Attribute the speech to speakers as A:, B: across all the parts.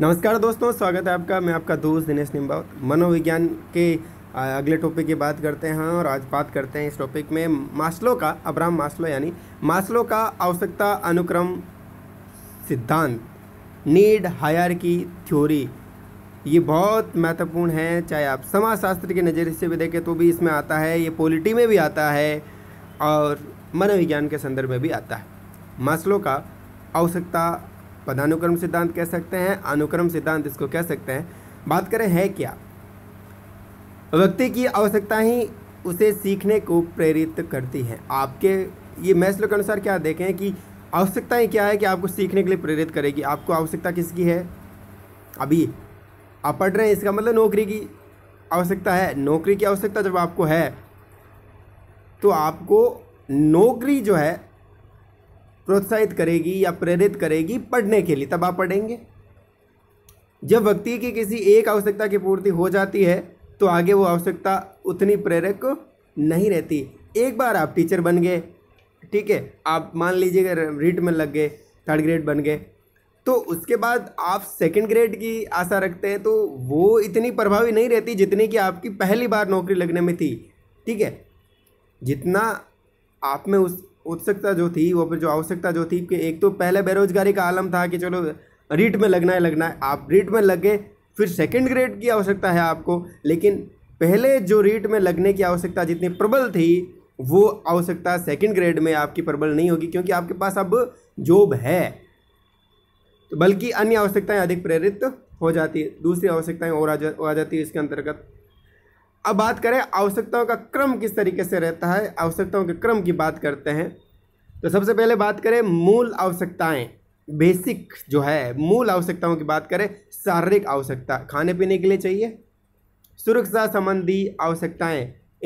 A: नमस्कार दोस्तों स्वागत है आपका मैं आपका दोस्त दिनेश निम्बा मनोविज्ञान के अगले टॉपिक की बात करते हैं और आज बात करते हैं इस टॉपिक में मास्लो का अब्राहम मास्लो यानी मास्लो का आवश्यकता अनुक्रम सिद्धांत नीड हायर की थ्योरी ये बहुत महत्वपूर्ण है चाहे आप समाजशास्त्र के नज़रिए से भी देखें तो भी इसमें आता है ये पॉलिटी में भी आता है और मनोविज्ञान के संदर्भ में भी आता है मास्लो का आवश्यकता पदानुक्रम सिद्धांत कह सकते हैं अनुक्रम सिद्धांत इसको कह सकते हैं बात करें है क्या व्यक्ति की आवश्यकता ही उसे सीखने को प्रेरित करती है आपके ये मैस्लो के अनुसार क्या देखें कि ही क्या है कि आपको सीखने के लिए प्रेरित करेगी आपको आवश्यकता किसकी है अभी आप पढ़ रहे हैं इसका मतलब नौकरी की आवश्यकता है नौकरी की आवश्यकता जब आपको है तो आपको नौकरी जो है प्रोत्साहित करेगी या प्रेरित करेगी पढ़ने के लिए तब आप पढ़ेंगे जब व्यक्ति की किसी एक आवश्यकता की पूर्ति हो जाती है तो आगे वो आवश्यकता उतनी प्रेरक नहीं रहती एक बार आप टीचर बन गए ठीक है आप मान लीजिए रीट में लग गए थर्ड ग्रेड बन गए तो उसके बाद आप सेकंड ग्रेड की आशा रखते हैं तो वो इतनी प्रभावी नहीं रहती जितनी कि आपकी पहली बार नौकरी लगने में थी ठीक है जितना आप में उस उत्सुकता जो थी वो फिर जो आवश्यकता जो थी कि एक तो पहले बेरोजगारी का आलम था कि चलो रीट में लगना है लगना है आप रीट में लगे फिर सेकंड ग्रेड की आवश्यकता है आपको लेकिन पहले जो रीट में लगने की आवश्यकता जितनी प्रबल थी वो आवश्यकता सेकंड ग्रेड में आपकी प्रबल नहीं होगी क्योंकि आपके पास अब जॉब है तो बल्कि अन्य आवश्यकताएं अधिक प्रेरित हो जाती है दूसरी आवश्यकताएं और आ, जा, आ जाती है इसके अंतर्गत अब बात करें आवश्यकताओं का क्रम किस तरीके से रहता है आवश्यकताओं के क्रम की बात करते हैं तो सबसे पहले बात करें मूल आवश्यकताएं बेसिक जो है मूल आवश्यकताओं की बात करें शारीरिक आवश्यकता खाने पीने के लिए चाहिए सुरक्षा संबंधी आवश्यकताएं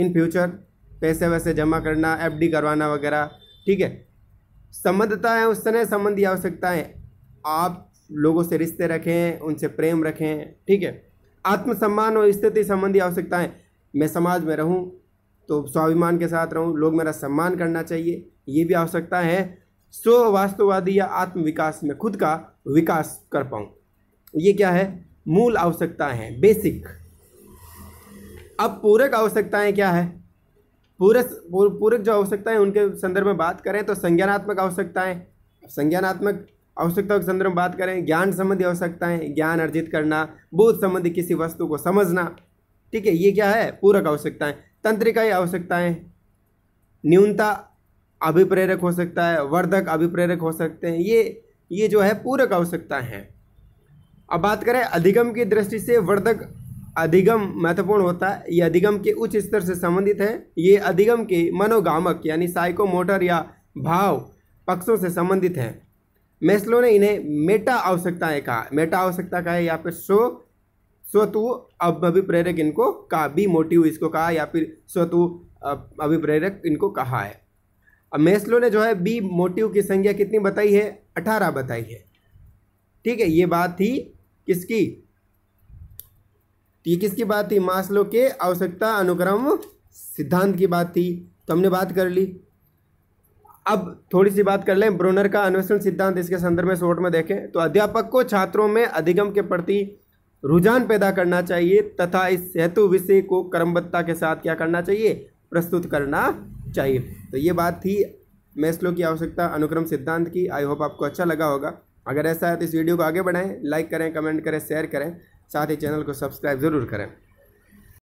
A: इन फ्यूचर पैसे वैसे जमा करना एफडी करवाना वगैरह ठीक है संबद्धताएँ उस समय संबंधी आवश्यकताएँ आप लोगों से रिश्ते रखें उनसे प्रेम रखें ठीक है आत्मसम्मान और स्थिति संबंधी आवश्यकताएं मैं समाज में रहूं तो स्वाभिमान के साथ रहूं लोग मेरा सम्मान करना चाहिए ये भी आवश्यकता है सो वास्तववादी या आत्मविकास में खुद का विकास कर पाऊँ ये क्या है मूल आवश्यकता है बेसिक अब पूरक आवश्यकताएं क्या है पूरक पूरक जो आवश्यकताएं उनके संदर्भ में बात करें तो संज्ञानात्मक आवश्यकताएं संज्ञानात्मक आवश्यकताओं के संदर्भ में बात करें ज्ञान संबंधी आवश्यकताएं ज्ञान अर्जित करना बोध संबंधी किसी वस्तु को समझना ठीक है ये क्या है पूरक आवश्यकताएं तंत्रिकाई आवश्यकताएं न्यूनता अभिप्रेरक हो सकता है वर्धक अभिप्रेरक हो सकते हैं ये ये जो है पूरक आवश्यकताएं हैं अब बात करें अधिगम की दृष्टि से वर्धक अधिगम महत्वपूर्ण होता है ये अधिगम के उच्च स्तर से संबंधित है ये अधिगम के मनोगामक यानी साइकोमोटर या भाव पक्षों से संबंधित हैं मेस्लो ने इन्हें मेटा आवश्यकताएं कहा मेटा आवश्यकता का है या फिर शो स्वतु अब अभिप्रेरक इनको कहा बी मोटिव इसको कहा या फिर स्वतु अभिप्रेरक इनको कहा है अब मेस्लो ने जो है बी मोटिव की संख्या कितनी बताई है अठारह बताई है ठीक है ये बात थी किसकी ये किसकी बात थी मास्लो के आवश्यकता अनुक्रम सिद्धांत की बात थी तो हमने बात कर ली अब थोड़ी सी बात कर लें ब्रोनर का अन्वेषण सिद्धांत इसके संदर्भ में शोर्ट में देखें तो अध्यापक को छात्रों में अधिगम के प्रति रुझान पैदा करना चाहिए तथा इस हेतु विषय को क्रमबद्धता के साथ क्या करना चाहिए प्रस्तुत करना चाहिए तो ये बात थी मैस्लो की आवश्यकता अनुक्रम सिद्धांत की आई होप आपको अच्छा लगा होगा अगर ऐसा है तो इस वीडियो को आगे बढ़ाएं लाइक करें कमेंट करें शेयर करें साथ ही चैनल को सब्सक्राइब ज़रूर करें